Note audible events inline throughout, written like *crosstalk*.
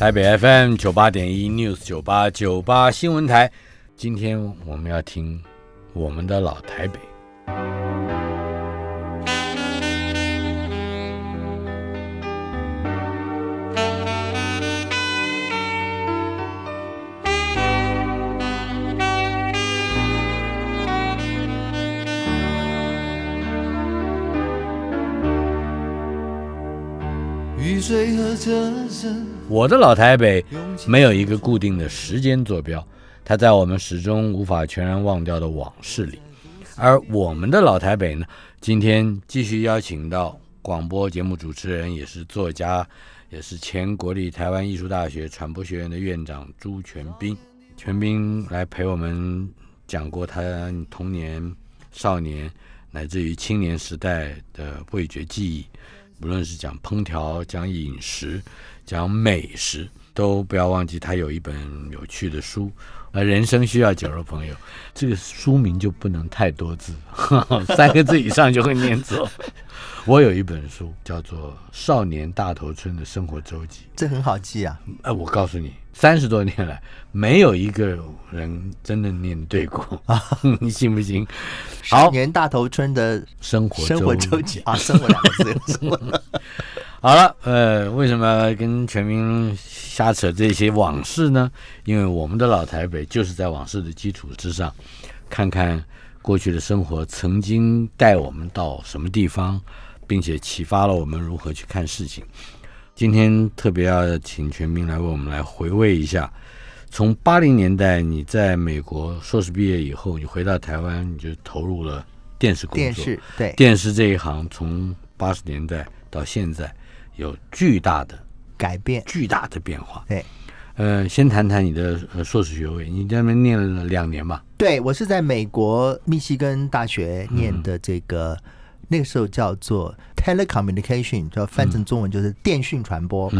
台北 FM 九八点一 News 九八九八新闻台，今天我们要听我们的老台北。我的老台北没有一个固定的时间坐标，它在我们始终无法全然忘掉的往事里。而我们的老台北呢？今天继续邀请到广播节目主持人，也是作家，也是前国立台湾艺术大学传播学院的院长朱全斌。全斌来陪我们讲过他童年、少年，乃至于青年时代的味觉记忆。无论是讲烹调、讲饮食、讲美食，都不要忘记他有一本有趣的书。而人生需要酒肉朋友，这个书名就不能太多字，*laughs* 三个字以上就会念错。*laughs* 我有一本书叫做《少年大头村的生活周记》，这很好记啊。哎，我告诉你。三十多年来，没有一个人真的念对过啊！*laughs* 你信不信？好，年大头春的生活，生活周集啊，生活两个字，*laughs* 生活。好了，呃，为什么跟全民瞎扯这些往事呢？因为我们的老台北就是在往事的基础之上，看看过去的生活曾经带我们到什么地方，并且启发了我们如何去看事情。今天特别要请全民来为我们来回味一下，从八零年代你在美国硕士毕业以后，你回到台湾，你就投入了电视工作。电视对电视这一行，从八十年代到现在，有巨大的改变，巨大的变化。对，呃，先谈谈你的硕士学位，你在那边念了两年吧？对，我是在美国密西根大学念的这个。那个时候叫做 telecommunication，叫翻成中文就是电讯传播。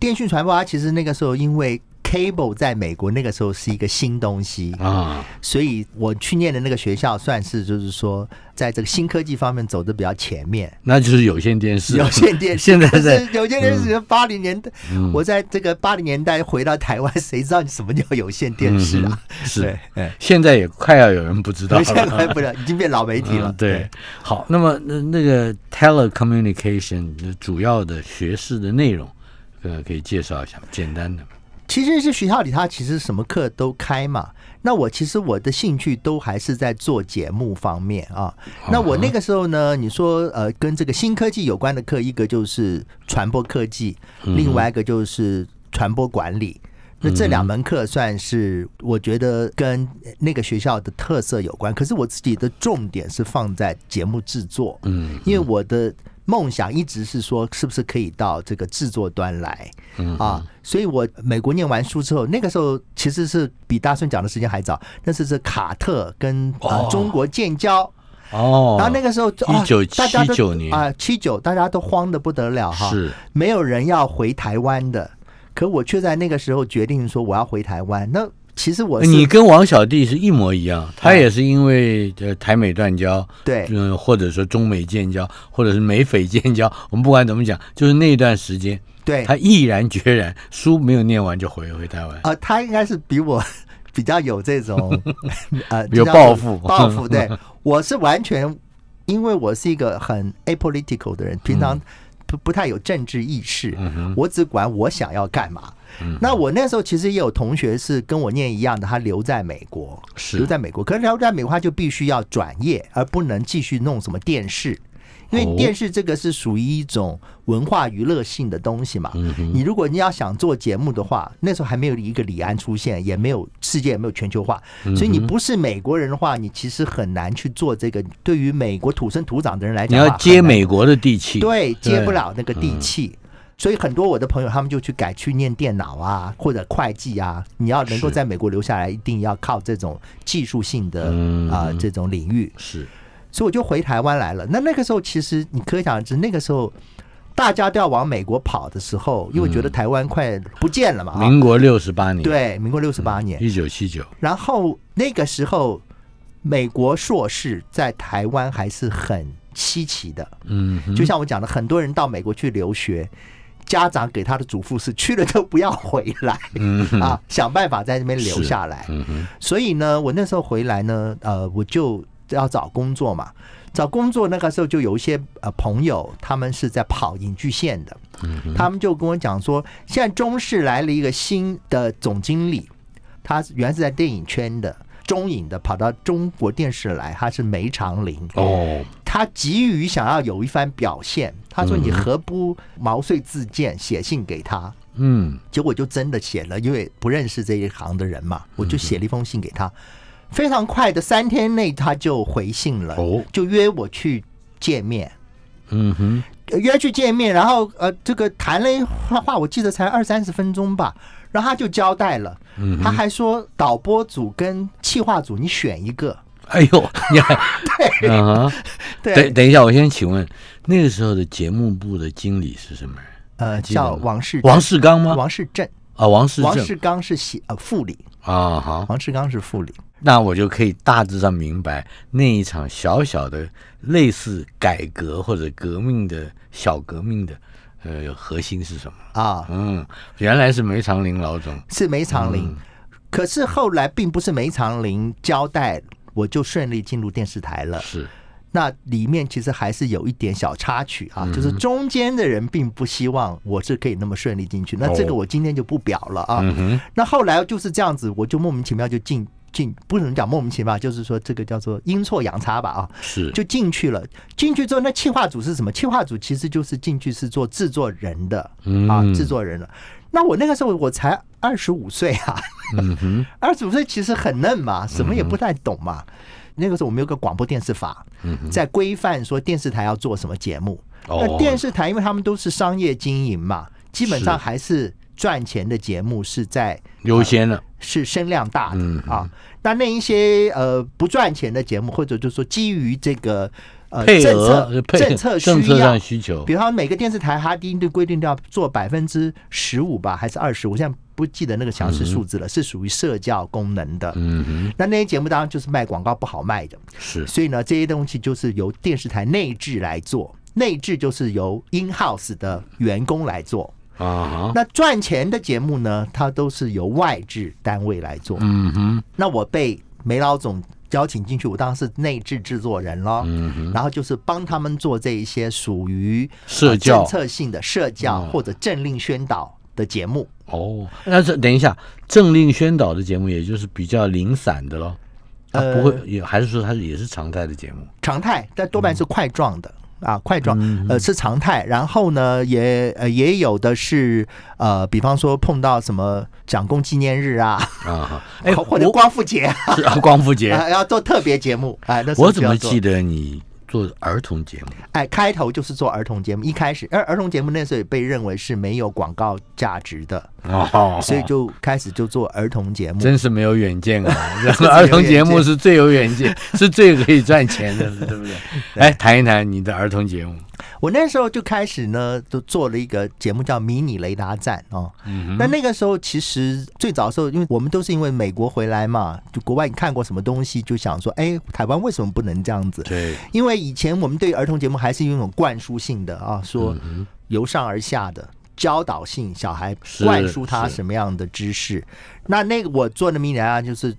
电讯传播啊，其实那个时候因为。Cable 在美国那个时候是一个新东西啊，所以我去念的那个学校算是就是说在这个新科技方面走的比较前面。那就是有线电视，有线电视。现在是有线电视八零年代，我在这个八零年代回到台湾，谁知道你什么叫有线电视啊？是，哎，现在也快要有人不知道了，现在不知道已经变老媒体了。对，好，那么那那个 Telecommunication 主要的学士的内容，呃，可以介绍一下简单的。其实是学校里，他其实什么课都开嘛。那我其实我的兴趣都还是在做节目方面啊。那我那个时候呢，你说呃，跟这个新科技有关的课，一个就是传播科技，另外一个就是传播管理。那这两门课算是我觉得跟那个学校的特色有关。可是我自己的重点是放在节目制作，嗯，因为我的。梦想一直是说，是不是可以到这个制作端来啊？所以，我美国念完书之后，那个时候其实是比大顺讲的时间还早。那是是卡特跟啊中国建交哦，然后那个时候一九七九年啊七九，大家都慌的不得了哈，是没有人要回台湾的，可我却在那个时候决定说我要回台湾那。其实我，你跟王小弟是一模一样，他也是因为呃台美断交，对，嗯，或者说中美建交，或者是美菲建交，我们不管怎么讲，就是那段时间，对，他毅然决然，书没有念完就回回台湾。啊，他应该是比我 *laughs* 比较有这种 *laughs* 比较抱负，抱负。对 *laughs* 我是完全，因为我是一个很 apolitical 的人，平常。不太有政治意识，我只管我想要干嘛。那我那时候其实也有同学是跟我念一样的，他留在美国，留在美国，可是留在美国他就必须要转业，而不能继续弄什么电视。因为电视这个是属于一种文化娱乐性的东西嘛，你如果你要想做节目的话，那时候还没有一个李安出现，也没有世界，也没有全球化，所以你不是美国人的话，你其实很难去做这个。对于美国土生土长的人来讲，你要接美国的地气，对，接不了那个地气，所以很多我的朋友他们就去改去念电脑啊或者会计啊。你要能够在美国留下来，一定要靠这种技术性的啊这种领域是。所以我就回台湾来了。那那个时候，其实你可想而知那个时候大家都要往美国跑的时候，因为觉得台湾快不见了嘛。民国六十八年，对，民国六十八年，一九七九。然后那个时候，美国硕士在台湾还是很稀奇的。嗯，就像我讲的，很多人到美国去留学，家长给他的嘱咐是去了都不要回来啊，想办法在那边留下来。所以呢，我那时候回来呢，呃，我就。要找工作嘛？找工作那个时候就有一些呃朋友，他们是在跑影剧线的，他们就跟我讲说，现在中视来了一个新的总经理，他原是在电影圈的，中影的，跑到中国电视来，他是梅长林哦，他急于想要有一番表现，他说你何不毛遂自荐，写信给他，嗯，结果就真的写了，因为不认识这一行的人嘛，我就写了一封信给他。非常快的，三天内他就回信了，哦，就约我去见面。嗯哼，约去见面，然后呃，这个谈了一话话，我记得才二三十分钟吧，然后他就交代了，他还说导播组跟企划组，你选一个。哎呦，你还 *laughs* 对，*laughs* 对，等等一下，我先请问，那个时候的节目部的经理是什么人？呃，叫王世王世刚吗？王世正啊，王世王世刚是喜呃副理。啊，好，黄志刚是副理，那我就可以大致上明白那一场小小的类似改革或者革命的小革命的，呃，核心是什么啊？嗯，原来是梅长林老总，是梅长林，可是后来并不是梅长林交代，我就顺利进入电视台了，是。那里面其实还是有一点小插曲啊，就是中间的人并不希望我是可以那么顺利进去。那这个我今天就不表了啊。那后来就是这样子，我就莫名其妙就进进，不能讲莫名其妙，就是说这个叫做阴错阳差吧啊。是，就进去了。进去之后，那企划组是什么？企划组其实就是进去是做制作人的啊，制作人了。那我那个时候我才二十五岁啊，*laughs* 二十五岁其实很嫩嘛，什么也不太懂嘛。那个时候我们有个广播电视法，在规范说电视台要做什么节目。那电视台，因为他们都是商业经营嘛，基本上还是赚钱的节目是在优先的，是声量大的啊。那那一些呃不赚钱的节目，或者就是说基于这个。配额政策政策上需求，比方每个电视台它一定都规定要做百分之十五吧，还是二十？我现在不记得那个详细数字了，是属于社交功能的。嗯哼，那那些节目当然就是卖广告不好卖的，是。所以呢，这些东西就是由电视台内置来做，内置就是由 in house 的员工来做啊。那赚钱的节目呢，它都是由外置单位来做。嗯哼，那我被梅老总。邀请进去，我当然是内置制作人咯。嗯，然后就是帮他们做这一些属于政策性的社教或者政令宣导的节目。哦，那是等一下，政令宣导的节目，也就是比较零散的咯。他不会也还是说，他也是常态的节目？常态，但多半是块状的。啊，快转，呃，是常态。然后呢，也呃，也有的是，呃，比方说碰到什么蒋公纪念日啊，啊，*laughs* 哎，或者 *laughs* 光复节，光复节要做特别节目，哎，那我怎么记得你做儿童节目？哎，开头就是做儿童节目，一开始，而儿童节目那时候也被认为是没有广告价值的。哦，所以就开始就做儿童节目，真是没有远见啊！*laughs* 儿童节目是最有远见，*laughs* 是最可以赚钱的，对不对？来谈一谈你的儿童节目。我那时候就开始呢，就做了一个节目叫《迷你雷达站》哦。嗯。那那个时候其实最早时候，因为我们都是因为美国回来嘛，就国外你看过什么东西，就想说：，哎，台湾为什么不能这样子？对。因为以前我们对儿童节目还是有一种灌输性的啊，说由上而下的。教导性小孩灌输他什么样的知识？那那个我做的名人啊，就是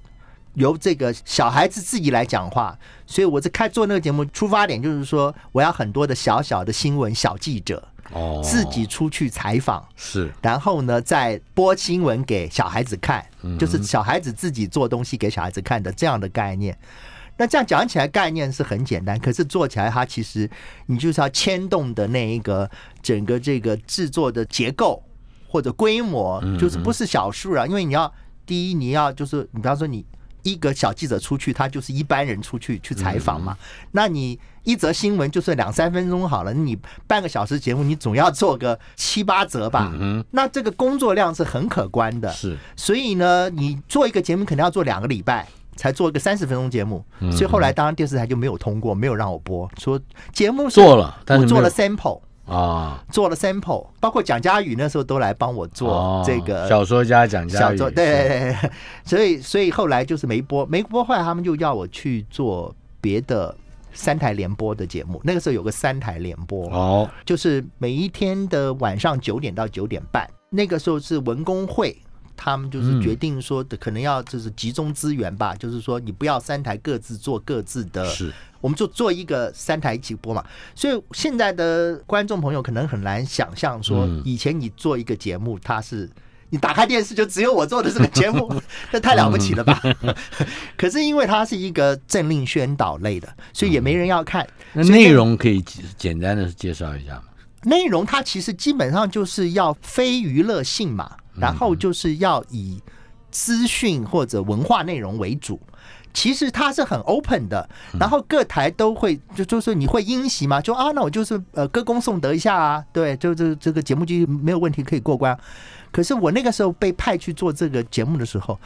由这个小孩子自己来讲话。所以我在开做那个节目，出发点就是说，我要很多的小小的新闻小记者，哦，自己出去采访，是，然后呢再播新闻给小孩子看，就是小孩子自己做东西给小孩子看的这样的概念。那这样讲起来概念是很简单，可是做起来它其实你就是要牵动的那一个整个这个制作的结构或者规模，就是不是小数啊，因为你要第一你要就是你比方说你一个小记者出去，他就是一般人出去去采访嘛。那你一则新闻就是两三分钟好了，你半个小时节目你总要做个七八折吧。那这个工作量是很可观的，是。所以呢，你做一个节目肯定要做两个礼拜。才做一个三十分钟节目，所以后来当然电视台就没有通过，没有让我播。说节目做了，我做了 sample 啊，做了 sample，包括蒋佳宇那时候都来帮我做这个小说家蒋佳宇对，*laughs* 所以所以后来就是没播，没播坏，他们就要我去做别的三台联播的节目。那个时候有个三台联播哦，就是每一天的晚上九点到九点半，那个时候是文工会。他们就是决定说，可能要就是集中资源吧，就是说你不要三台各自做各自的，是，我们就做一个三台一起播嘛。所以现在的观众朋友可能很难想象说，以前你做一个节目，它是你打开电视就只有我做的这个节目，*laughs* 这太了不起了吧？*laughs* 可是因为它是一个政令宣导类的，所以也没人要看。那内容可以简单的介绍一下吗？内容它其实基本上就是要非娱乐性嘛，然后就是要以资讯或者文化内容为主。其实它是很 open 的，然后各台都会就就是你会音袭吗？就啊，那我就是呃歌功颂德一下啊，对，就这这个节目就没有问题可以过关。可是我那个时候被派去做这个节目的时候，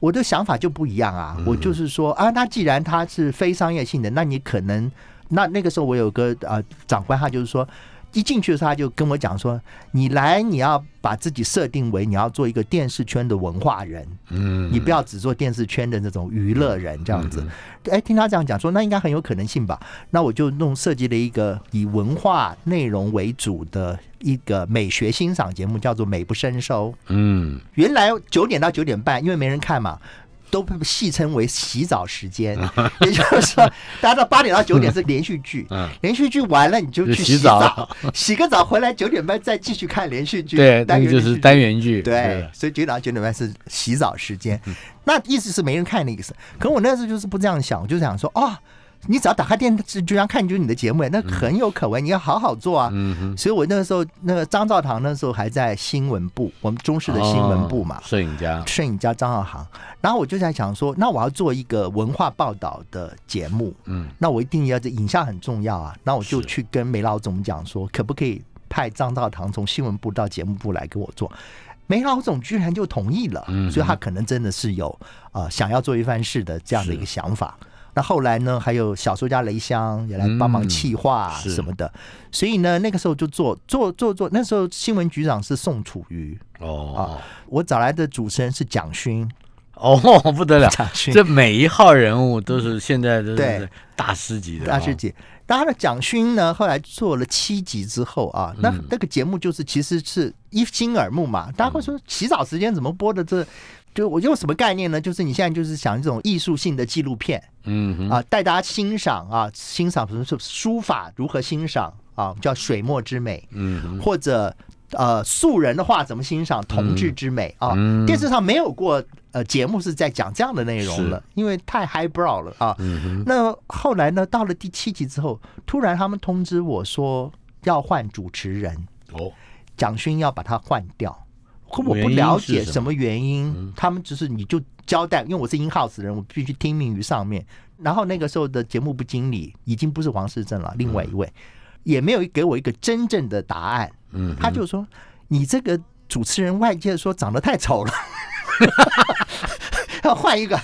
我的想法就不一样啊，我就是说啊，那既然它是非商业性的，那你可能那那个时候我有个啊长官，他就是说。一进去的时候，他就跟我讲说：“你来，你要把自己设定为你要做一个电视圈的文化人，嗯，你不要只做电视圈的那种娱乐人，这样子。”哎，听他这样讲说，那应该很有可能性吧？那我就弄设计了一个以文化内容为主的一个美学欣赏节目，叫做《美不胜收》。嗯，原来九点到九点半，因为没人看嘛。都被戏称为洗澡时间，也就是说，大家到八点到九点是连续剧，连续剧完了你就去洗澡，洗个澡回来九点半再继续看连续剧。对，那就是单元剧。对，所以九点到九点半是洗澡时间，那意思是没人看的意思。可我那时候就是不这样想，我就想说啊。你只要打开电视，居然看就是你的节目，那很有可为，你要好好做啊！嗯嗯。所以，我那个时候，那个张兆堂那时候还在新闻部，我们中视的新闻部嘛。摄影家。摄影家张兆航。然后我就在想说，那我要做一个文化报道的节目，嗯，那我一定要这影像很重要啊。那我就去跟梅老总讲说，可不可以派张兆堂从新闻部到节目部来给我做？梅老总居然就同意了，嗯，所以他可能真的是有呃想要做一番事的这样的一个想法。那后来呢？还有小说家雷香也来帮忙气话什么的，所以呢，那个时候就做做做做。那时候新闻局长是宋楚瑜哦，我找来的主持人是蒋勋哦，*laughs* 不得了，这每一号人物都是现在都是大师级的，大师级。当然，蒋勋呢后来做了七集之后啊，那那个节目就是其实是一心耳目嘛，大家会说洗澡时间怎么播的这。就我用什么概念呢？就是你现在就是想一种艺术性的纪录片，嗯啊，带大家欣赏啊，欣赏什么是书法如何欣赏啊，叫水墨之美，嗯，或者呃素人的话怎么欣赏同志之美啊？电视上没有过呃节目是在讲这样的内容了，因为太 high brow 了啊。那后来呢，到了第七集之后，突然他们通知我说要换主持人，哦，蒋勋要把它换掉。我不了解什么原因，他们只是你就交代，因为我是英 house 人，我必须听命于上面。然后那个时候的节目部经理已经不是王世正了，另外一位也没有给我一个真正的答案。嗯，他就说你这个主持人，外界说长得太丑了，*laughs* 要换一个。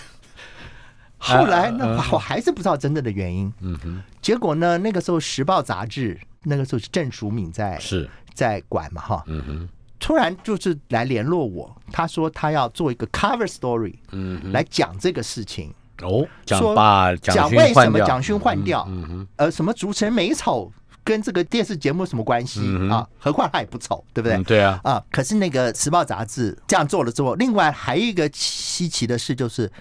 后来那我还是不知道真正的原因。嗯哼，结果呢，那个时候《时报》杂志那个时候是郑淑敏在是，在管嘛哈。嗯哼。突然就是来联络我，他说他要做一个 cover story，嗯，来讲这个事情哦，讲把讲为什么蒋勋换掉，呃，什么主持人美丑跟这个电视节目什么关系啊？何况他也不丑，对不对？对啊，啊，可是那个时报杂志这样做了之后，另外还有一个稀奇的事就是，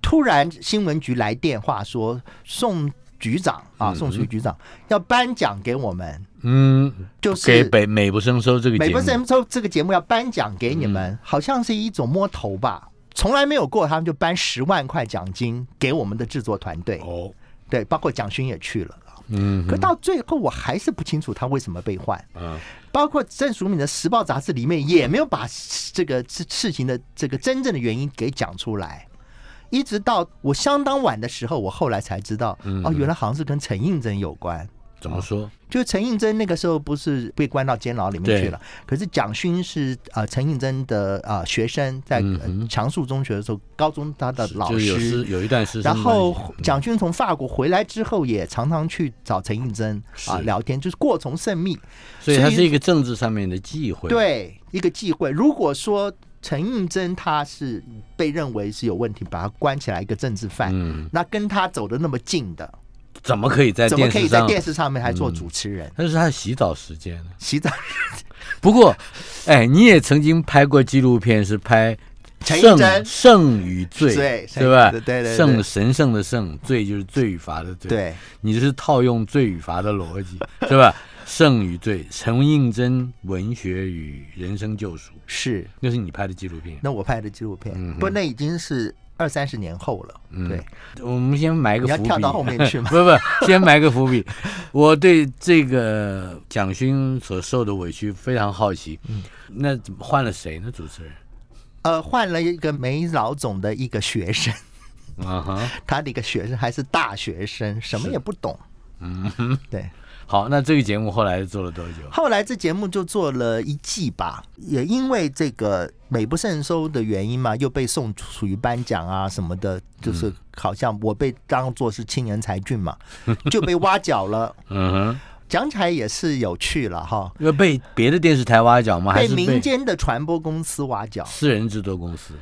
突然新闻局来电话说，宋局长啊，宋署局长要颁奖给我们。嗯，就是给美美不胜收这个美不胜收这个节目要颁奖给你们，好像是一种摸头吧，从来没有过，他们就颁十万块奖金给我们的制作团队哦，对，包括蒋勋也去了，嗯，可到最后我还是不清楚他为什么被换，嗯，包括郑淑敏的《时报》杂志里面也没有把这个事事情的这个真正的原因给讲出来，一直到我相当晚的时候，我后来才知道，哦，原来好像是跟陈应真有关。怎么说？就是陈应真那个时候不是被关到监牢里面去了？可是蒋勋是呃陈应真的啊学生，在强树中学的时候，高中他的老师有一段时间。然后蒋勋从法国回来之后，也常常去找陈应真啊聊天，就是过从甚密，所以他是一个政治上面的忌讳。对，一个忌讳。如果说陈应真他是被认为是有问题，把他关起来一个政治犯，嗯，那跟他走的那么近的。怎么可以在电视上电视上面还做主持人？那是他洗澡时间。洗澡。*laughs* 不过，哎，你也曾经拍过纪录片，是拍《陈圣与罪》，对吧？对对对。圣神圣的圣，罪就是罪与罚的罪。对。你就是套用罪与罚的逻辑，*laughs* 是吧？圣与罪，陈应真文学与人生救赎。是，那是你拍的纪录片。那我拍的纪录片，不，那已经是。二三十年后了，对，我们先埋个伏笔。你要跳到后面去吗？*laughs* 不不，先埋个伏笔。我对这个蒋勋所受的委屈非常好奇。嗯，那换了谁呢？主持人？呃，换了一个梅老总的一个学生。啊哈，他的一个学生还是大学生，什么也不懂。嗯哼，对。*laughs* 好，那这个节目后来做了多久？后来这节目就做了一季吧，也因为这个美不胜收的原因嘛，又被送属于颁奖啊什么的，就是好像我被当做是青年才俊嘛，就被挖角了。*laughs* 嗯哼，讲起来也是有趣了哈。因为被别的电视台挖角吗？被民间的传播公司挖角，私人制作公司。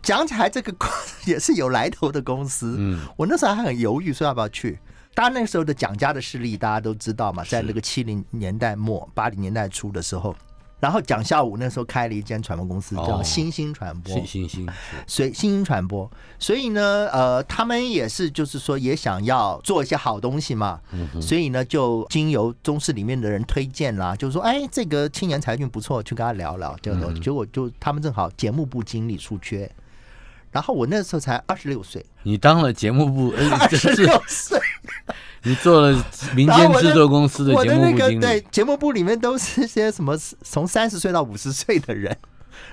讲起来这个 *laughs* 也是有来头的公司。嗯，我那时候还很犹豫，说要不要去。他那时候的蒋家的势力，大家都知道嘛，在那个七零年代末、八零年代初的时候，然后蒋孝武那时候开了一间传播公司，叫星星传播，新星，所以新星传播，所以呢，呃，他们也是就是说也想要做一些好东西嘛，所以呢，就经由中视里面的人推荐啦，就说哎，这个青年才俊不错，去跟他聊聊。结果就他们正好节目部经理出缺，然后我那时候才二十六岁，你当了节目部二十六岁。*laughs* 你做了民间制作公司的节目部经理，对节目部里面都是些什么从三十岁到五十岁的人，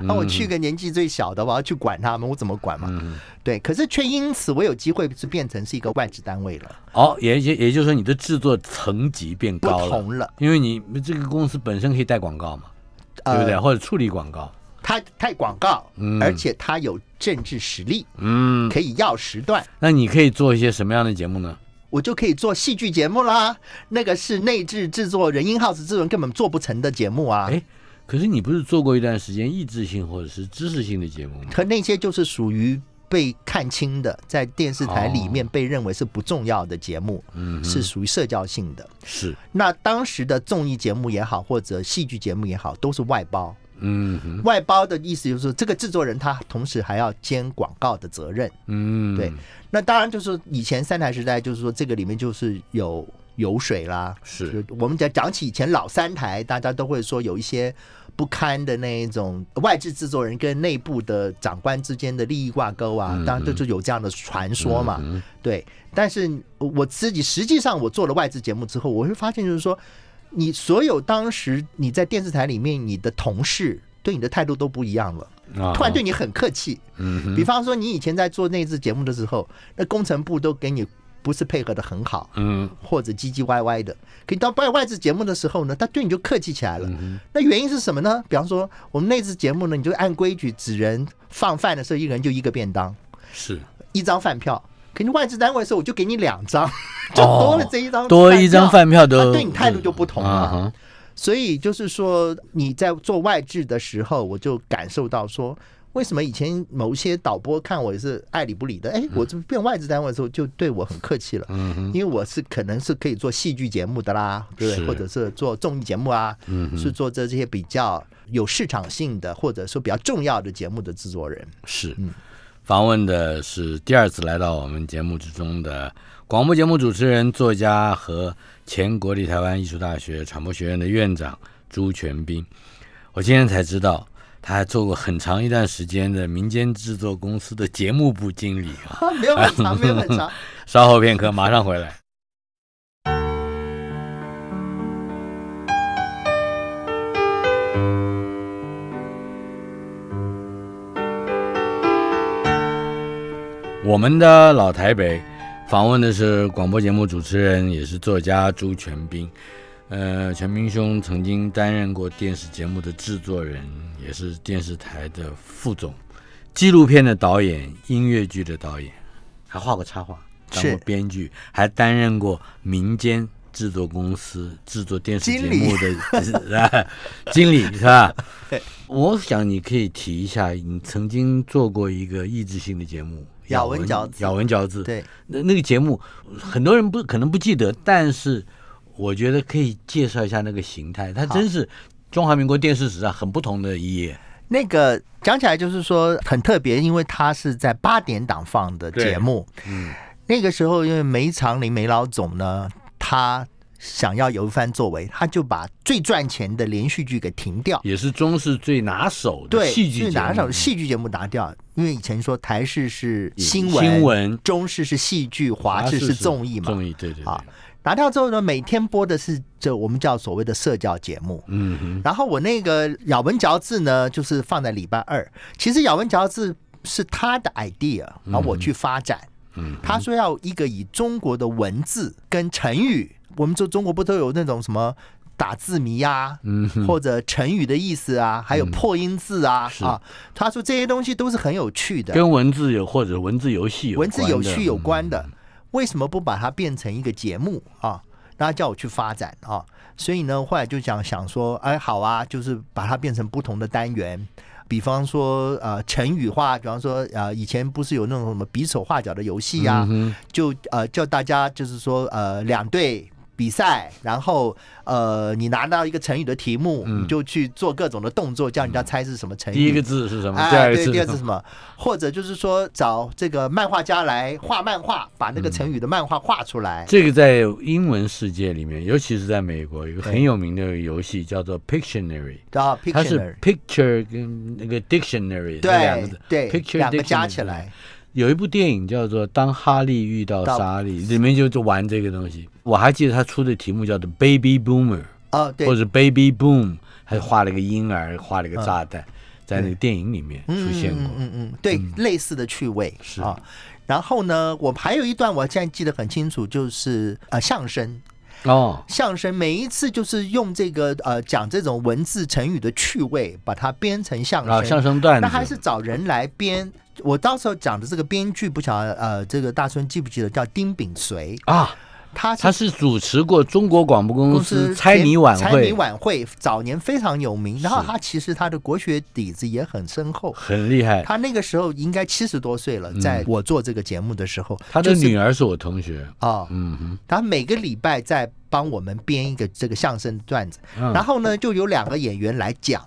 那、我去个年纪最小的，我要去管他们，我怎么管嘛？对，可是却因此我有机会是变成是一个外置单位了。哦，也也也就是说你的制作层级变高了，因为你这个公司本身可以带广告嘛，对不对？或者处理广告，它带广告，嗯，而且它有政治实力，嗯，可以要时段。那你可以做一些什么样的节目呢？我就可以做戏剧节目啦，那个是内置制作，人音耗资这种根本做不成的节目啊！哎，可是你不是做过一段时间益智性或者是知识性的节目吗？可那些就是属于被看清的，在电视台里面被认为是不重要的节目，嗯，是属于社交性的。是，那当时的综艺节目也好，或者戏剧节目也好，都是外包。嗯，外包的意思就是这个制作人他同时还要兼广告的责任。嗯，对。那当然就是以前三台时代，就是说这个里面就是有油水啦。是。我们讲讲起以前老三台，大家都会说有一些不堪的那一种外置制作人跟内部的长官之间的利益挂钩啊，当然就是有这样的传说嘛。对。但是我自己实际上我做了外置节目之后，我会发现就是说。你所有当时你在电视台里面，你的同事对你的态度都不一样了，突然对你很客气。比方说你以前在做内次节目的时候，那工程部都给你不是配合的很好，嗯，或者唧唧歪歪的。可你到外外置节目的时候呢，他对你就客气起来了。那原因是什么呢？比方说我们内次节目呢，你就按规矩，只人放饭的时候，一人就一个便当，是一张饭票。给你外资单位的时候，我就给你两张，*laughs* 就多了这一张多一张饭票都对你态度就不同了。所以就是说你在做外置的时候，我就感受到说，为什么以前某些导播看我也是爱理不理的？哎，我这变外资单位的时候就对我很客气了。嗯，因为我是可能是可以做戏剧节目的啦，对对？或者是做综艺节目啊？嗯，是做这这些比较有市场性的，或者说比较重要的节目的制作人。是，嗯。访问的是第二次来到我们节目之中的广播节目主持人、作家和前国立台湾艺术大学传播学院的院长朱全斌。我今天才知道，他还做过很长一段时间的民间制作公司的节目部经理啊，*laughs* 没有很长，没有很长。*laughs* 稍后片刻，马上回来。我们的老台北访问的是广播节目主持人，也是作家朱全斌。呃，全斌兄曾经担任过电视节目的制作人，也是电视台的副总，纪录片的导演，音乐剧的导演，还画过插画，当过编剧，还担任过民间制作公司制作电视节目的经理，*laughs* 是吧？*laughs* 我想你可以提一下，你曾经做过一个益智性的节目。咬文嚼字，咬文嚼字。对，那那个节目，很多人不可能不记得，但是我觉得可以介绍一下那个形态。它真是中华民国电视史上很不同的一页。那个讲起来就是说很特别，因为它是在八点档放的节目。嗯，那个时候因为梅长林梅老总呢，他。想要有一番作为，他就把最赚钱的连续剧给停掉，也是中视最拿手的戏剧。最拿手的戏剧节目拿掉，因为以前说台视是新闻，新闻，中视是戏剧，华视是综艺嘛，综艺对对啊。拿掉之后呢，每天播的是这我们叫所谓的社交节目。嗯，然后我那个咬文嚼字呢，就是放在礼拜二。其实咬文嚼字是他的 idea，然后我去发展。嗯，他说要一个以中国的文字跟成语。我们中中国不都有那种什么打字谜啊，或者成语的意思啊，还有破音字啊啊？他说这些东西都是很有趣的，跟文字有或者文字游戏、文字有趣有关的，为什么不把它变成一个节目啊？大家叫我去发展啊？所以呢，后来就想想说，哎，好啊，就是把它变成不同的单元，比方说呃成语化，比方说呃以前不是有那种什么比手画脚的游戏啊，就呃叫大家就是说呃两队。比赛，然后呃，你拿到一个成语的题目，你就去做各种的动作，叫人家猜是什么成语。第一个字是什么？对，第二个字什么？或者就是说找这个漫画家来画漫画，把那个成语的漫画画出来。这个在英文世界里面，尤其是在美国，一个很有名的游戏叫做 Pictionary，它是 picture 跟那个 dictionary 对两个字，对 picture 两个加起来。有一部电影叫做《当哈利遇到莎莉》，里面就就玩这个东西。我还记得他出的题目叫做 “Baby Boomer” 啊，或者 “Baby Boom”，还画了一个婴儿，画了一个炸弹，在那个电影里面出现过。嗯嗯嗯，对，类似的趣味是啊。然后呢，我还有一段我现在记得很清楚，就是呃，相声哦，相声每一次就是用这个呃讲这种文字成语的趣味，把它编成相声啊，相声段，那还是找人来编。我到时候讲的这个编剧不晓得，呃，这个大春记不记得叫丁炳随啊？他他是主持过中国广播公司猜谜晚会，猜谜晚会早年非常有名。然后他其实他的国学底子也很深厚，很厉害。他那个时候应该七十多岁了，在我做这个节目的时候，他的女儿是我同学啊。嗯，哼，他每个礼拜在帮我们编一个这个相声段子，然后呢就有两个演员来讲。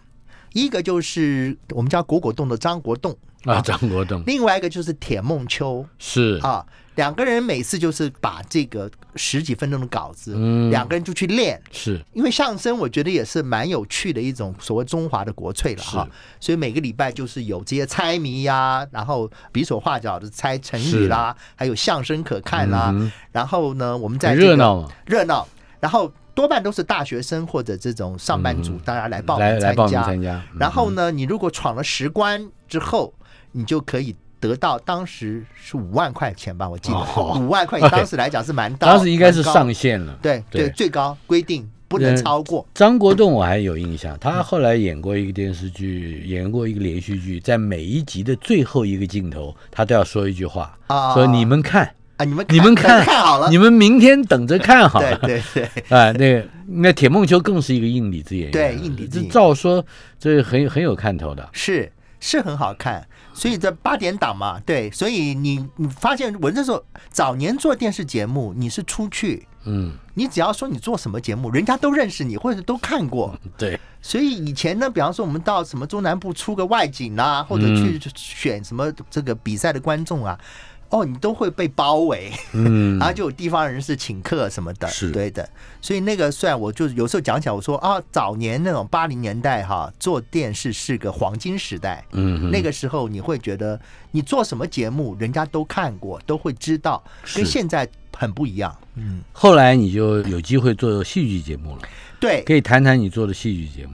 一个就是我们家果果洞的张国栋啊，张国栋。另外一个就是铁梦秋，是啊，两个人每次就是把这个十几分钟的稿子，嗯、两个人就去练。是，因为相声我觉得也是蛮有趣的一种所谓中华的国粹了哈。所以每个礼拜就是有这些猜谜呀，然后比手画脚的猜成语啦，还有相声可看啦。然后呢，我们在这热闹热闹。然后。多半都是大学生或者这种上班族，大家来报名参加。然后呢，你如果闯了十关之后，你就可以得到当时是五万块钱吧，我记得 *laughs* 五万块，钱，当时来讲是蛮大，当时应该是上限了，对对，最高规定不能超过。张国栋我还有印象，他后来演过一个电视剧，演过一个连续剧，在每一集的最后一个镜头，他都要说一句话，说你们看。啊，你们你们看看好了，你们明天等着看好了。对对，啊，*laughs* 那那铁梦秋更是一个硬底子演员，对硬底子，照说这很很有看头的，是是很好看。所以在八点档嘛，对，所以你发现我那时候早年做电视节目，你是出去，嗯，你只要说你做什么节目，人家都认识你，或者都看过。对，*laughs* 所以以前呢，比方说我们到什么中南部出个外景啊，或者去选什么这个比赛的观众啊。哦，你都会被包围，嗯，然 *laughs* 后就有地方人士请客什么的，是对的。所以那个，虽然我就有时候讲起来，我说啊，早年那种八零年代哈，做电视是个黄金时代，嗯，那个时候你会觉得你做什么节目，人家都看过，都会知道，跟现在很不一样。嗯，后来你就有机会做戏剧节目了，对，可以谈谈你做的戏剧节目。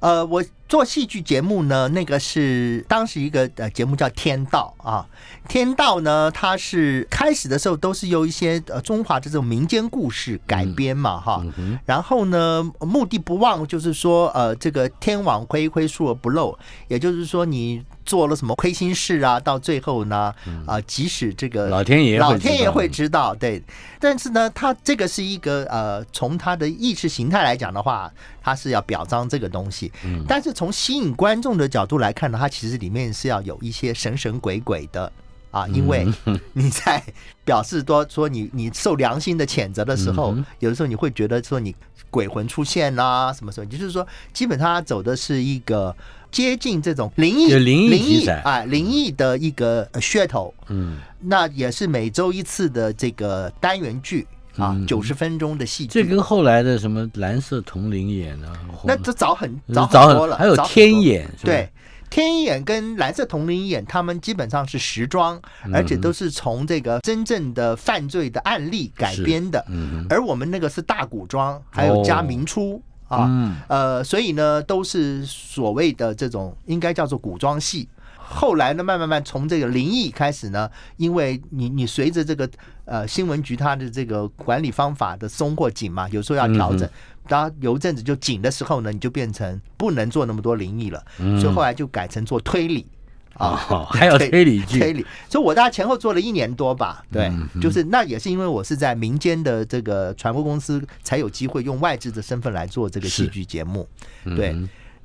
呃，我。做戏剧节目呢，那个是当时一个呃节目叫《天道》啊，《天道》呢，它是开始的时候都是由一些呃中华这种民间故事改编嘛，哈。然后呢，目的不忘就是说，呃，这个天网恢恢，疏而不漏，也就是说，你做了什么亏心事啊，到最后呢，啊，即使这个老天爷老天爷会知道，对。但是呢，他这个是一个呃，从他的意识形态来讲的话，他是要表彰这个东西，但是从从吸引观众的角度来看呢，它其实里面是要有一些神神鬼鬼的啊，因为 *laughs* 你在表示多说你你受良心的谴责的时候，有的时候你会觉得说你鬼魂出现啦什么什么，也就是说基本上走的是一个接近这种灵异灵异啊灵异的一个噱头，嗯，那也是每周一次的这个单元剧。啊，九十分钟的戏，这跟后来的什么《蓝色铜铃眼》啊，那这早很早早多了，还有《天眼》。对，《天眼》跟《蓝色铜铃眼》他们基本上是时装，而且都是从这个真正的犯罪的案例改编的。嗯嗯。而我们那个是大古装，还有加明初啊，呃，所以呢，都是所谓的这种应该叫做古装戏。后来呢，慢慢慢从这个灵异开始呢，因为你你随着这个呃新闻局它的这个管理方法的松或紧嘛，有时候要调整，当有一阵子就紧的时候呢，你就变成不能做那么多灵异了，所以后来就改成做推理啊，*laughs* 还有推理剧推理，所以我大概前后做了一年多吧，对，就是那也是因为我是在民间的这个传播公司才有机会用外资的身份来做这个戏剧节目，对，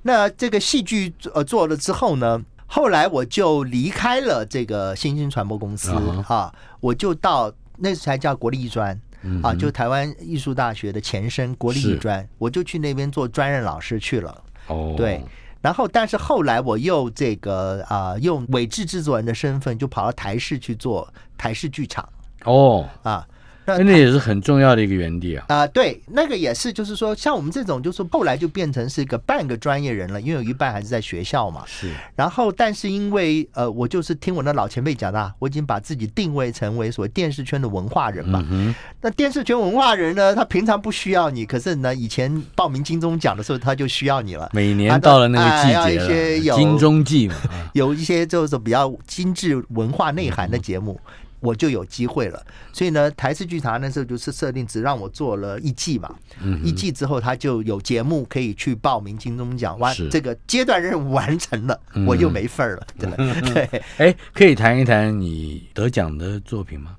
那这个戏剧呃做了之后呢？后来我就离开了这个新兴传播公司啊，我就到那才叫国立艺专啊，就台湾艺术大学的前身国立艺专，我就去那边做专任老师去了。哦，对，然后但是后来我又这个啊，用伪制制作人的身份就跑到台视去做台视剧场。哦，啊。那那也是很重要的一个原地啊！啊，对，那个也是，就是说，像我们这种，就是后来就变成是一个半个专业人了，因为有一半还是在学校嘛。是。然后，但是因为呃，我就是听我那老前辈讲的，我已经把自己定位成为所谓电视圈的文化人嘛。嗯那电视圈文化人呢，他平常不需要你，可是呢，以前报名金钟奖的时候，他就需要你了。每年到了那个季节有金钟季嘛，*laughs* 有一些就是比较精致、文化内涵的节目。我就有机会了，所以呢，台视剧场那时候就是设定只让我做了一季嘛，一季之后他就有节目可以去报名金钟奖，完这个阶段任务完成了，我就没份儿了，真的。*laughs* 对，哎，可以谈一谈你得奖的作品吗？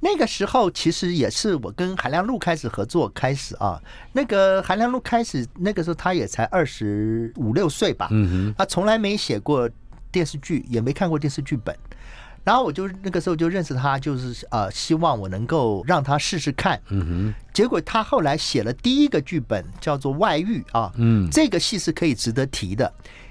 那个时候其实也是我跟韩良璐开始合作开始啊，那个韩良璐开始那个时候他也才二十五六岁吧，嗯哼，他从来没写过电视剧，也没看过电视剧本。然后我就那个时候就认识他，就是呃，希望我能够让他试试看。嗯哼。结果他后来写了第一个剧本，叫做《外遇》啊。嗯。这个戏是可以值得提的，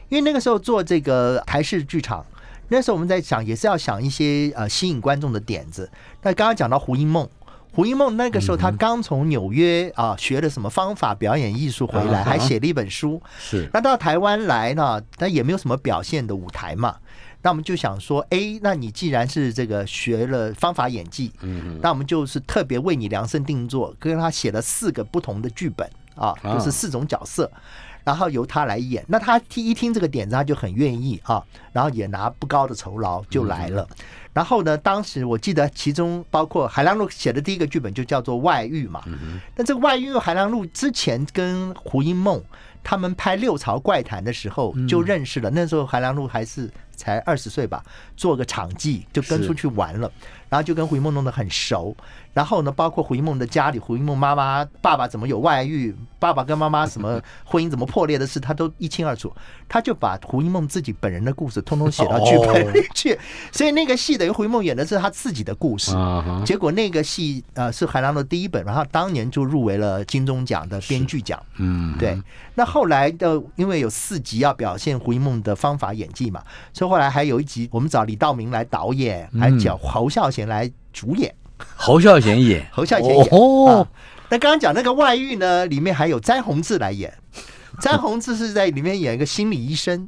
因为那个时候做这个台式剧场，那时候我们在想也是要想一些呃吸引观众的点子。那刚刚讲到胡因梦，胡因梦那个时候他刚从纽约啊学了什么方法表演艺术回来，还写了一本书。是。那到台湾来呢，但也没有什么表现的舞台嘛。那我们就想说，哎，那你既然是这个学了方法演技，嗯，那我们就是特别为你量身定做，跟他写了四个不同的剧本啊，就是四种角色，然后由他来演。那他听一听这个点子，他就很愿意啊，然后也拿不高的酬劳就来了。然后呢，当时我记得其中包括海浪路写的第一个剧本就叫做《外遇》嘛。那这个《外遇》海浪路之前跟胡因梦他们拍《六朝怪谈》的时候就认识了，那时候海浪路还是。才二十岁吧，做个场记就跟出去玩了，然后就跟胡一梦弄得很熟。然后呢，包括胡一梦的家里，胡一梦妈妈、爸爸怎么有外遇，爸爸跟妈妈什么 *laughs* 婚姻怎么破裂的事，他都一清二楚。他就把胡一梦自己本人的故事通通写到剧本里去。所以那个戏等于胡一梦演的是他自己的故事。结果那个戏呃是海浪的第一本，然后当年就入围了金钟奖的编剧奖。嗯，对。那后来的因为有四集要表现胡一梦的方法演技嘛，所以后来还有一集，我们找李道明来导演，还叫侯孝贤来主演。侯孝贤演侯孝贤演。哦。那刚刚讲那个外遇呢，里面还有詹宏志来演。詹宏志是在里面演一个心理医生，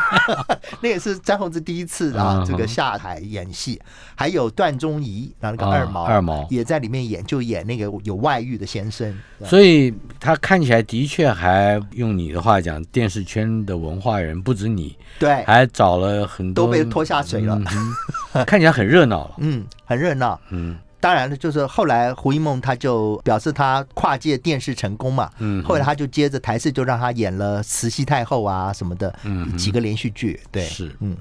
*laughs* 那也是詹宏志第一次啊，这个下海演戏。还有段中仪，然后那个二毛，二毛也在里面演，就演那个有外遇的先生。所以他看起来的确还用你的话讲，电视圈的文化人不止你，对，还找了很多都被拖下水了，看起来很热闹了，*laughs* 嗯，很热闹，嗯。当然了，就是后来胡一梦他就表示他跨界电视成功嘛，嗯，后来他就接着台视就让他演了慈禧太后啊什么的，嗯，几个连续剧，对，是，嗯，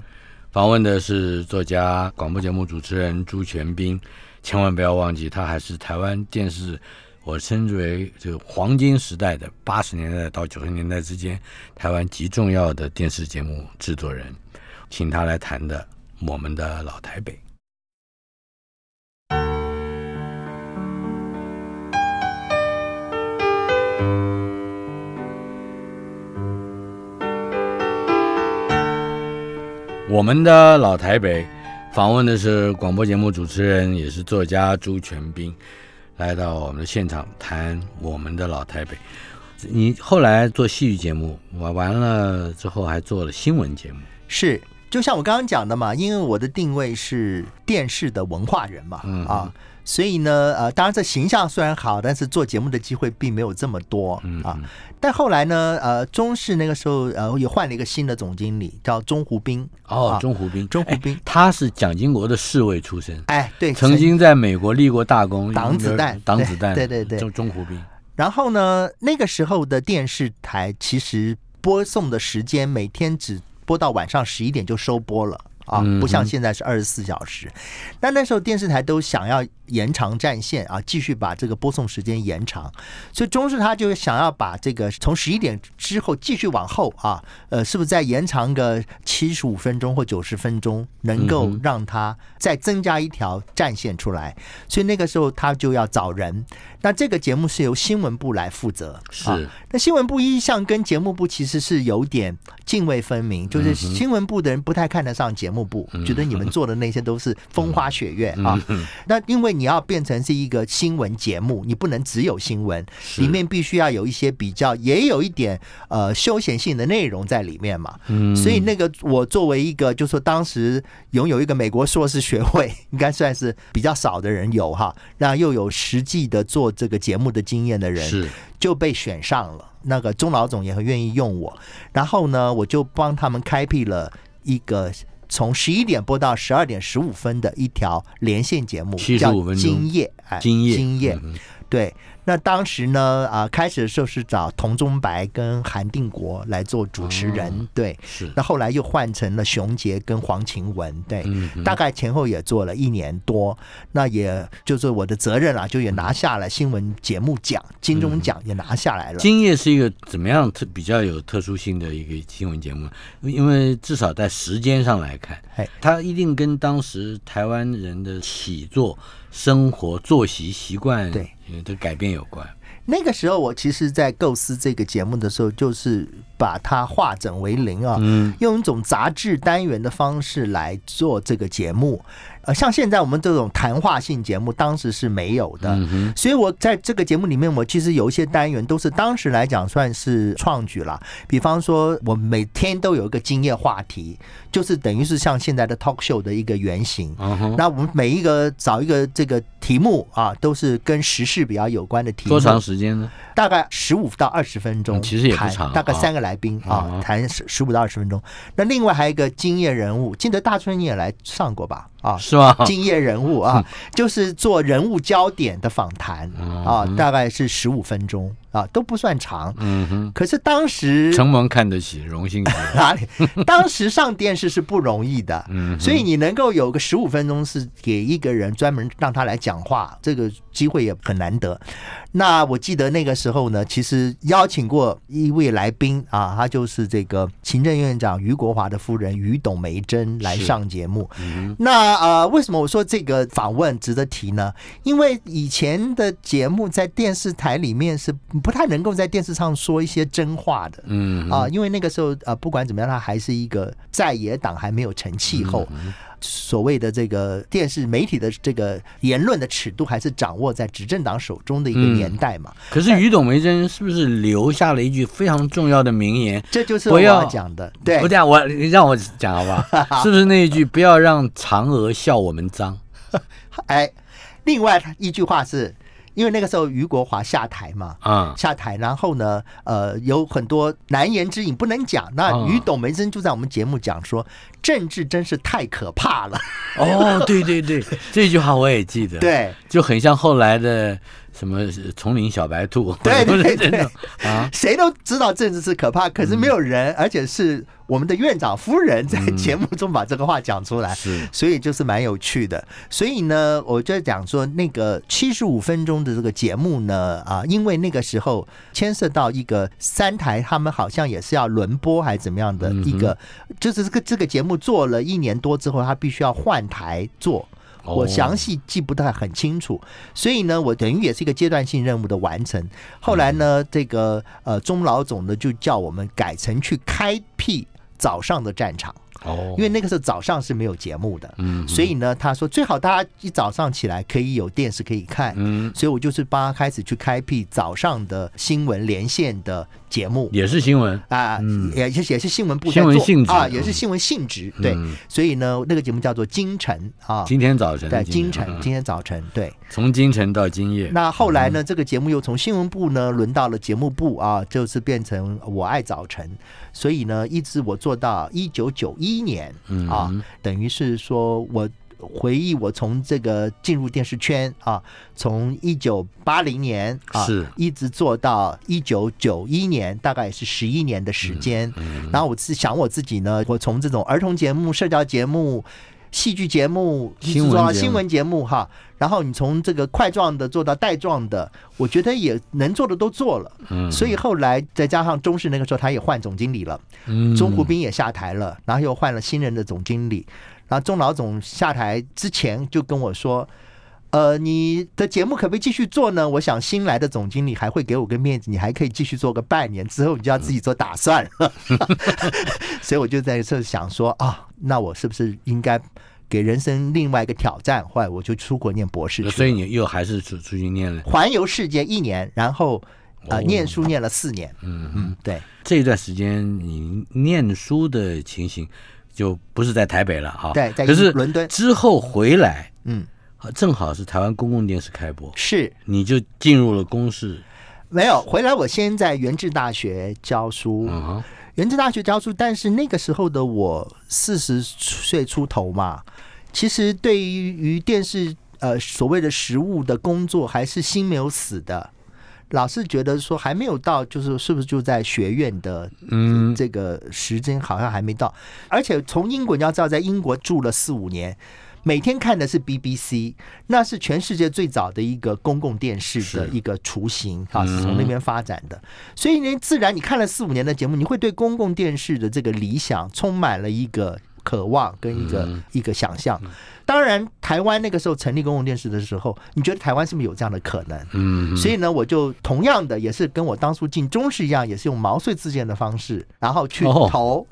访问的是作家、广播节目主持人朱全斌，千万不要忘记，他还是台湾电视，我称之为这个黄金时代的八十年代到九十年代之间台湾极重要的电视节目制作人，请他来谈的我们的老台北。我们的老台北，访问的是广播节目主持人，也是作家朱全斌，来到我们的现场谈我们的老台北。你后来做戏剧节目，完完了之后还做了新闻节目，是就像我刚刚讲的嘛，因为我的定位是电视的文化人嘛，啊。所以呢，呃，当然这形象虽然好，但是做节目的机会并没有这么多啊。但后来呢，呃，中视那个时候呃也换了一个新的总经理，叫钟湖斌。哦，钟湖斌，钟湖斌，他是蒋经国的侍卫出身。哎，对，曾经在美国立过大功，挡子弹，挡子弹，对对对，钟湖斌。然后呢，那个时候的电视台其实播送的时间每天只播到晚上十一点就收播了啊，不像现在是二十四小时。那那时候电视台都想要。延长战线啊，继续把这个播送时间延长，所以中视他就想要把这个从十一点之后继续往后啊，呃，是不是再延长个七十五分钟或九十分钟，能够让他再增加一条战线出来？所以那个时候他就要找人。那这个节目是由新闻部来负责，是那新闻部一向跟节目部其实是有点泾渭分明，就是新闻部的人不太看得上节目部，觉得你们做的那些都是风花雪月啊。那因为你。你要变成是一个新闻节目，你不能只有新闻，里面必须要有一些比较，也有一点呃休闲性的内容在里面嘛。嗯，所以那个我作为一个，就说当时拥有一个美国硕士学位，*laughs* 应该算是比较少的人有哈，然后又有实际的做这个节目的经验的人，是就被选上了。那个钟老总也很愿意用我，然后呢，我就帮他们开辟了一个。从十一点播到十二点十五分的一条连线节目，叫《今夜》哎，《今夜》对。那当时呢，啊，开始的时候是找童中白跟韩定国来做主持人，对，是。那后来又换成了熊杰跟黄晴雯，对，大概前后也做了一年多。那也就是我的责任啊，就也拿下了新闻节目奖，金钟奖也拿下来了。今夜是一个怎么样特比较有特殊性的一个新闻节目？因为至少在时间上来看，哎，它一定跟当时台湾人的起坐。生活作息习惯对的改变有关。那个时候，我其实，在构思这个节目的时候，就是把它化整为零啊，嗯，用一种杂志单元的方式来做这个节目。呃，像现在我们这种谈话性节目，当时是没有的，所以我在这个节目里面，我其实有一些单元都是当时来讲算是创举了。比方说，我每天都有一个今夜话题，就是等于是像现在的 talk show 的一个原型。那我们每一个找一个这个。题目啊，都是跟时事比较有关的题目。多长时间呢？大概十五到二十分钟，其实也不长。大概三个来宾啊，谈十五到二十分钟。那另外还有一个经验人物，记得大春，你也来上过吧？啊，是吗？经验人物啊，*laughs* 就是做人物焦点的访谈啊，大概是十五分钟。啊，都不算长，嗯哼。可是当时承蒙看得起，荣幸。*laughs* 哪里？当时上电视是不容易的，嗯。所以你能够有个十五分钟是给一个人专门让他来讲话，这个机会也很难得。那我记得那个时候呢，其实邀请过一位来宾啊，他就是这个行政院长于国华的夫人于董梅珍来上节目。那呃，为什么我说这个访问值得提呢？因为以前的节目在电视台里面是不太能够在电视上说一些真话的。嗯啊，因为那个时候啊，不管怎么样，他还是一个在野党，还没有成气候。所谓的这个电视媒体的这个言论的尺度，还是掌握在执政党手中的一个年代嘛？可是于董梅珍是不是留下了一句非常重要的名言？这就是我要讲的。对，不样，我让我讲好不好？*laughs* 是不是那一句“不要让嫦娥笑我们脏”？*laughs* 哎，另外一句话是。因为那个时候余国华下台嘛，啊，下台，然后呢，呃，有很多难言之隐不能讲。那于董梅生就在我们节目讲说，政治真是太可怕了。哦，对对对，这句话我也记得，*laughs* 对，就很像后来的。什么丛林小白兔？*laughs* 对对对啊！谁都知道政治是可怕，可是没有人，而且是我们的院长夫人在节目中把这个话讲出来，所以就是蛮有趣的。所以呢，我就讲说那个七十五分钟的这个节目呢，啊，因为那个时候牵涉到一个三台，他们好像也是要轮播还是怎么样的一个，就是这个这个节目做了一年多之后，他必须要换台做。我详细记不太很清楚，所以呢，我等于也是一个阶段性任务的完成。后来呢，这个呃，钟老总呢就叫我们改成去开辟早上的战场，哦，因为那个时候早上是没有节目的，嗯，所以呢，他说最好大家一早上起来可以有电视可以看，嗯，所以我就是帮他开始去开辟早上的新闻连线的。节目也是新闻啊，也也也是新闻部新闻性质啊，也是新闻性质。对，所以呢，那个节目叫做《京城》啊，今天早晨在京城，今天早晨对。从京城到今夜。那后来呢？这个节目又从新闻部呢，轮到了节目部啊，就是变成我爱早晨。所以呢，一直我做到一九九一年啊，等于是说我。回忆我从这个进入电视圈啊，从一九八零年啊，是一直做到一九九一年，大概是十一年的时间。然后我是想我自己呢，我从这种儿童节目、社交节目、戏剧节目，新闻新闻节目哈，然后你从这个块状的做到带状的，我觉得也能做的都做了。嗯，所以后来再加上中视那个时候，他也换总经理了，嗯，钟湖斌也下台了，然后又换了新人的总经理。啊，钟老总下台之前就跟我说：“呃，你的节目可不可以继续做呢？我想新来的总经理还会给我个面子，你还可以继续做个半年，之后你就要自己做打算了。*laughs* ”所以我就在这想说啊，那我是不是应该给人生另外一个挑战，后来我就出国念博士？所以你又还是出出去念了，环游世界一年，然后啊，念书念了四年。嗯嗯，对，这一段时间你念书的情形。就不是在台北了哈，对，在伦敦之后回来，嗯，正好是台湾公共电视开播，是，你就进入了公视。没有回来，我先在原治大学教书，原治大学教书，但是那个时候的我四十岁出头嘛，其实对于电视呃所谓的实务的工作，还是心没有死的。老是觉得说还没有到，就是是不是就在学院的嗯这个时间好像还没到，而且从英国你要知道，在英国住了四五年，每天看的是 BBC，那是全世界最早的一个公共电视的一个雏形啊，是从那边发展的，所以呢，自然你看了四五年的节目，你会对公共电视的这个理想充满了一个。渴望跟一个一个想象，当然台湾那个时候成立公共电视的时候，你觉得台湾是不是有这样的可能？嗯，所以呢，我就同样的也是跟我当初进中视一样，也是用毛遂自荐的方式，然后去投，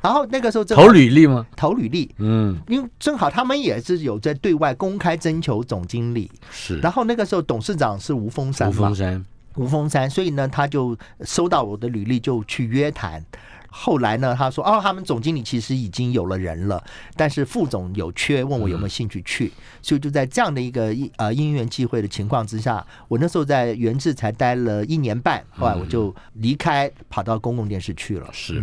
然后那个时候投履历吗？投履历，嗯，因为正好他们也是有在对外公开征求总经理，是，然后那个时候董事长是吴峰山，吴峰山，吴峰山，所以呢，他就收到我的履历，就去约谈。后来呢？他说：“哦，他们总经理其实已经有了人了，但是副总有缺，问我有没有兴趣去。”所以就在这样的一个呃姻缘机会的情况之下，我那时候在原制才待了一年半，后来我就离开，跑到公共电视去了。是，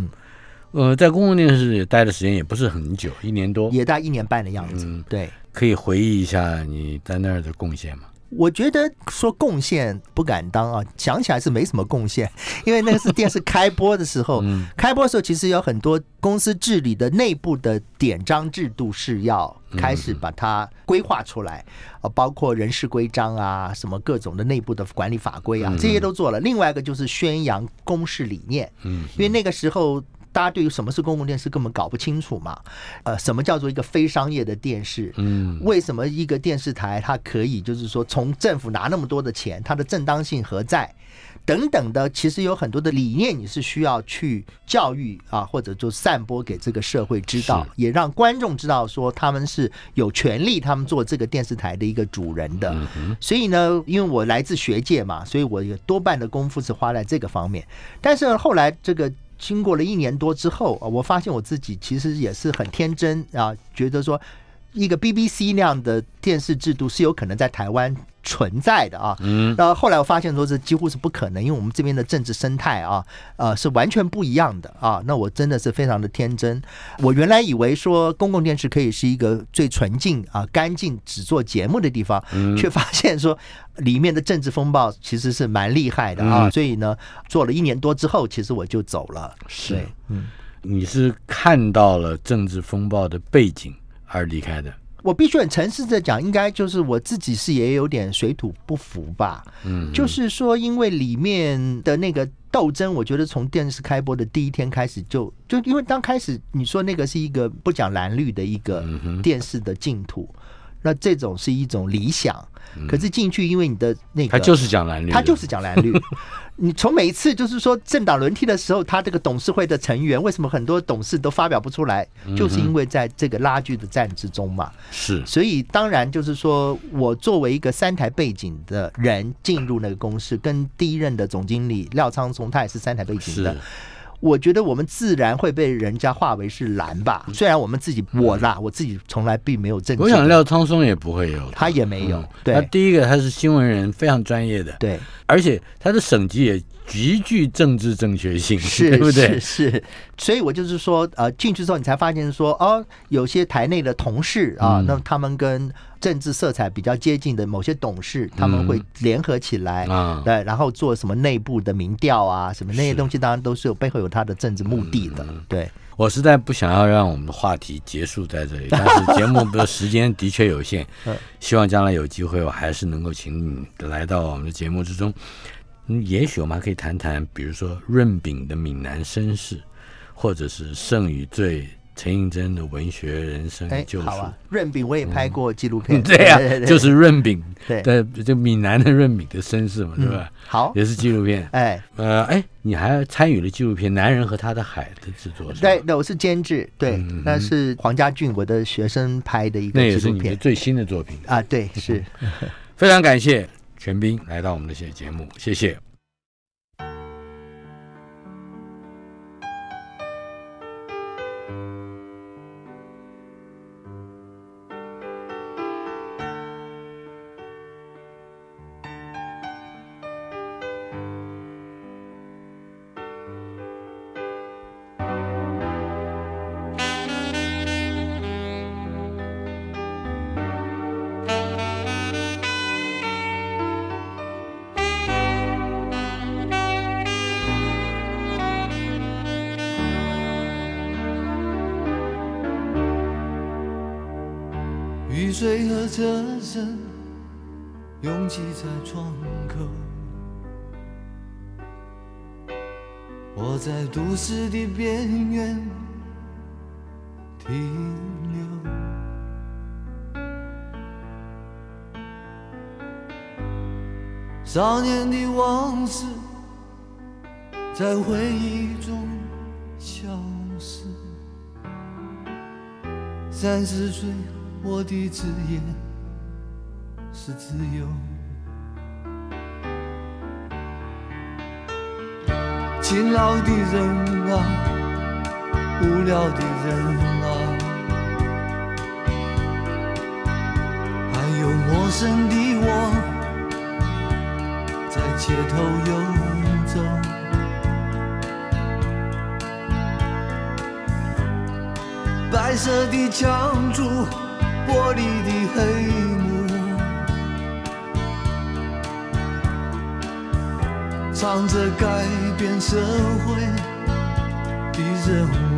呃，在公共电视待的时间也不是很久，一年多，也待一年半的样子。对，可以回忆一下你在那儿的贡献吗？我觉得说贡献不敢当啊，讲起来是没什么贡献，*laughs* 因为那个是电视开播的时候，*laughs* 开播的时候其实有很多公司治理的内部的典章制度是要开始把它规划出来，啊，包括人事规章啊，什么各种的内部的管理法规啊，这些都做了。另外一个就是宣扬公司理念，嗯，因为那个时候。大家对于什么是公共电视根本搞不清楚嘛？呃，什么叫做一个非商业的电视？嗯，为什么一个电视台它可以就是说从政府拿那么多的钱，它的正当性何在？等等的，其实有很多的理念你是需要去教育啊，或者就散播给这个社会知道，也让观众知道说他们是有权利，他们做这个电视台的一个主人的。所以呢，因为我来自学界嘛，所以我有多半的功夫是花在这个方面。但是后来这个。经过了一年多之后啊，我发现我自己其实也是很天真啊，觉得说一个 BBC 那样的电视制度是有可能在台湾。存在的啊，那后来我发现说这几乎是不可能，因为我们这边的政治生态啊，呃，是完全不一样的啊。那我真的是非常的天真，我原来以为说公共电视可以是一个最纯净啊、干净、只做节目的地方，却发现说里面的政治风暴其实是蛮厉害的啊。所以呢，做了一年多之后，其实我就走了。是，嗯，你是看到了政治风暴的背景而离开的。我必须很诚实的讲，应该就是我自己是也有点水土不服吧。嗯，就是说，因为里面的那个斗争，我觉得从电视开播的第一天开始，就就因为刚开始你说那个是一个不讲蓝绿的一个电视的净土。那这种是一种理想，可是进去因为你的那个，他就是讲蓝绿，他就是讲蓝绿。*laughs* 你从每一次就是说政党轮替的时候，他这个董事会的成员为什么很多董事都发表不出来，就是因为在这个拉锯的战之中嘛。是，所以当然就是说我作为一个三台背景的人进入那个公司，跟第一任的总经理廖昌松，他也是三台背景的。我觉得我们自然会被人家化为是蓝吧，虽然我们自己我啦，我自己从来并没有政治。我想廖昌松也不会有，他也没有。对，第一个他是新闻人，非常专业的。对，而且他的省级也极具政治正确性，对不对？是，所以，我就是说，呃，进去之后你才发现说，哦，有些台内的同事啊，那他们跟。政治色彩比较接近的某些董事，他们会联合起来，对，然后做什么内部的民调啊，什么那些东西，当然都是有背后有他的政治目的的。对我实在不想要让我们的话题结束在这里，*laughs* 但是节目的时间的确有限，*laughs* 希望将来有机会我还是能够请你来到我们的节目之中。嗯，也许我们还可以谈谈，比如说润饼的闽南身世，或者是剩余最陈映真的文学人生，哎，好啊！润饼我也拍 *laughs* 过纪录片，对啊，就是润饼，*laughs* 对，就闽南的润饼的身世嘛，对吧？好，也是纪录片，哎，呃，哎，你还参与了纪录片《男人和他的海》的制作，对，那我是监制，对，那是黄家俊我的学生拍的一个，那也是你的最新的作品啊，对，是，*laughs* 非常感谢全斌来到我们的这个节目，谢谢。雨水和车声拥挤在窗口，我在都市的边缘停留。少年的往事在回忆中消失，三十岁。我的职业是自由，勤劳的人啊，无聊的人啊，还有陌生的我，在街头游走，白色的墙柱。玻璃的黑幕，藏着改变社会的人。